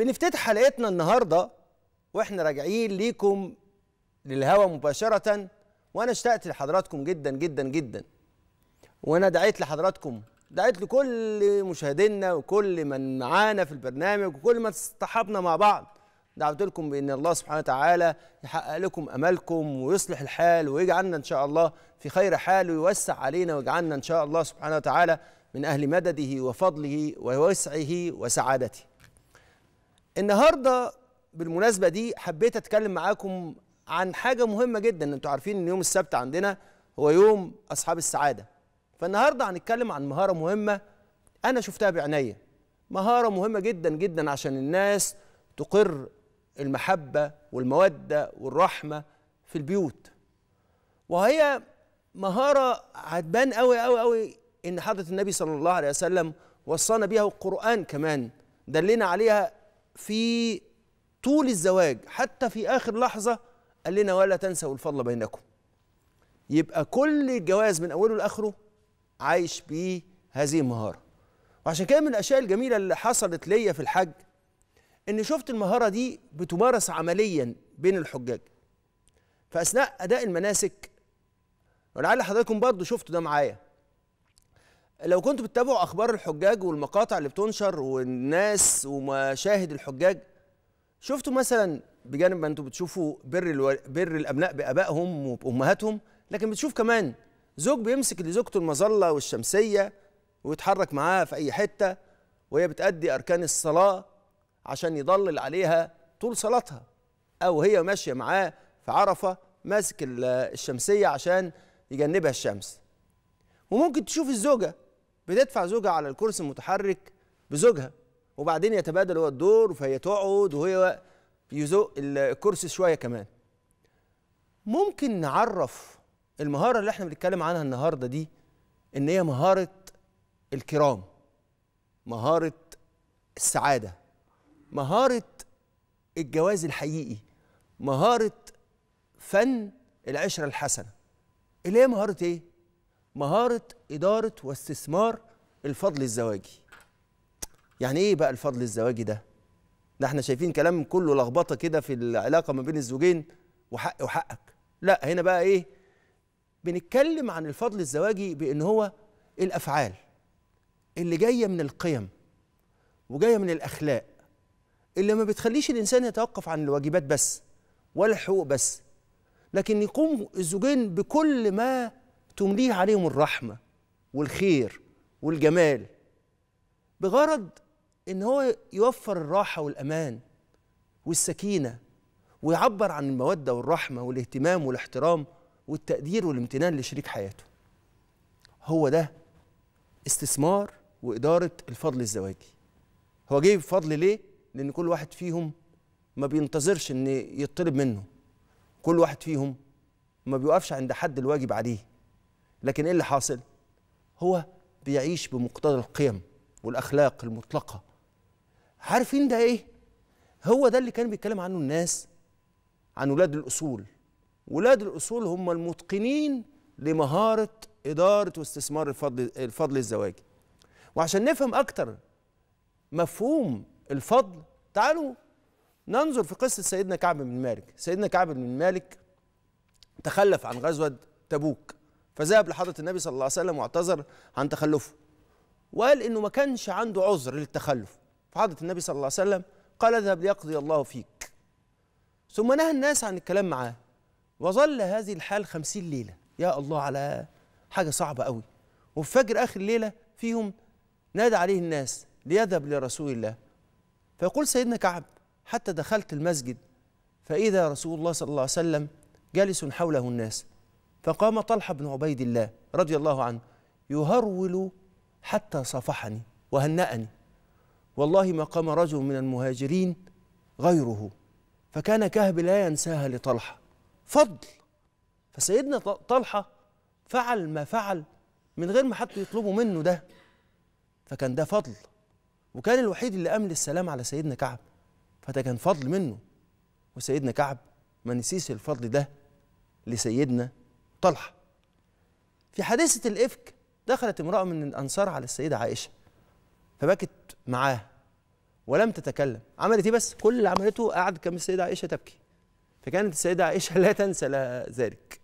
بنفتتح حلقتنا النهارده واحنا راجعين ليكم للهوا مباشره وانا اشتقت لحضراتكم جدا جدا جدا وانا دعيت لحضراتكم دعيت لكل مشاهدينا وكل من معانا في البرنامج وكل ما اصطحبنا مع بعض دعوت لكم بان الله سبحانه وتعالى يحقق لكم امالكم ويصلح الحال ويجعلنا ان شاء الله في خير حال ويوسع علينا ويجعلنا ان شاء الله سبحانه وتعالى من اهل مدده وفضله ووسعه وسعادته النهارده بالمناسبه دي حبيت اتكلم معاكم عن حاجه مهمه جدا انتوا عارفين ان يوم السبت عندنا هو يوم اصحاب السعاده فالنهارده هنتكلم عن مهاره مهمه انا شفتها بعينيا مهاره مهمه جدا جدا عشان الناس تقر المحبه والموده والرحمه في البيوت وهي مهاره هتبان قوي قوي قوي ان حضره النبي صلى الله عليه وسلم وصانا بيها القران كمان دلنا عليها في طول الزواج حتى في آخر لحظة قال لنا ولا تنسوا الفضل بينكم يبقى كل الجواز من أوله لآخره عايش بهذه المهارة وعشان كده من الأشياء الجميلة اللي حصلت ليا في الحج إن شفت المهارة دي بتمارس عمليا بين الحجاج فأثناء أداء المناسك ولعل حضراتكم برضه شفتوا ده معايا لو كنتوا بتتابعوا اخبار الحجاج والمقاطع اللي بتنشر والناس ومشاهد الحجاج شفتوا مثلا بجانب ما انتوا بتشوفوا بر الو... بر الابناء بابائهم وبامهاتهم لكن بتشوف كمان زوج بيمسك لزوجته المظله والشمسيه ويتحرك معاها في اي حته وهي بتأدي اركان الصلاه عشان يضلل عليها طول صلاتها او هي ماشيه معاه في عرفه ماسك الشمسيه عشان يجنبها الشمس وممكن تشوف الزوجه بتدفع زوجها على الكرسي المتحرك بزوجها وبعدين يتبادل هو الدور فهي تقعد وهي يزق الكرسي شويه كمان ممكن نعرف المهاره اللي احنا بنتكلم عنها النهارده دي ان هي مهاره الكرام مهاره السعاده مهاره الجواز الحقيقي مهاره فن العشره الحسنه اللي هي مهاره ايه مهارة إدارة واستثمار الفضل الزواجي يعني إيه بقى الفضل الزواجي ده؟ ده احنا شايفين كلام كله لخبطة كده في العلاقة ما بين الزوجين وحق وحقك لا هنا بقى إيه؟ بنتكلم عن الفضل الزواجي بأن هو الأفعال اللي جاية من القيم وجاية من الأخلاق اللي ما بتخليش الإنسان يتوقف عن الواجبات بس ولا الحقوق بس لكن يقوم الزوجين بكل ما تمليه عليهم الرحمه والخير والجمال بغرض ان هو يوفر الراحه والامان والسكينه ويعبر عن الموده والرحمه والاهتمام والاحترام والتقدير والامتنان لشريك حياته هو ده استثمار واداره الفضل الزواجي هو جايب فضل ليه لان كل واحد فيهم ما بينتظرش ان يطلب منه كل واحد فيهم ما بيوقفش عند حد الواجب عليه لكن ايه اللي حاصل هو بيعيش بمقتضى القيم والاخلاق المطلقه عارفين ده ايه هو ده اللي كان بيتكلم عنه الناس عن ولاد الاصول ولاد الاصول هم المتقنين لمهاره اداره واستثمار الفضل الفضل الزواجي وعشان نفهم اكتر مفهوم الفضل تعالوا ننظر في قصه سيدنا كعب بن مالك سيدنا كعب بن مالك تخلف عن غزوه تبوك فذهب لحضره النبي صلى الله عليه وسلم واعتذر عن تخلفه وقال انه ما كانش عنده عذر للتخلف فحضره النبي صلى الله عليه وسلم قال اذهب ليقضي الله فيك ثم نهى الناس عن الكلام معاه وظل هذه الحال خمسين ليله يا الله على حاجه صعبه قوي وفي فجر اخر ليلة فيهم نادى عليه الناس ليذهب لرسول الله فيقول سيدنا كعب حتى دخلت المسجد فإذا رسول الله صلى الله عليه وسلم جالس حوله الناس فقام طلحة بن عبيد الله رضي الله عنه يهرول حتى صفحني وهنأني والله ما قام رجل من المهاجرين غيره فكان كهب لا ينساها لطلحة فضل فسيدنا طلحة فعل ما فعل من غير ما حد يطلبه منه ده فكان ده فضل وكان الوحيد اللي أمل السلام على سيدنا كعب فده كان فضل منه وسيدنا كعب ما نسيش الفضل ده لسيدنا طلحة في حادثة الإفك دخلت امرأة من الأنصار على السيدة عائشة فبكت معاها ولم تتكلم عملت ايه بس كل اللي عملته قعد جنب السيده عائشه تبكي فكانت السيده عائشه لا تنسى لها ذلك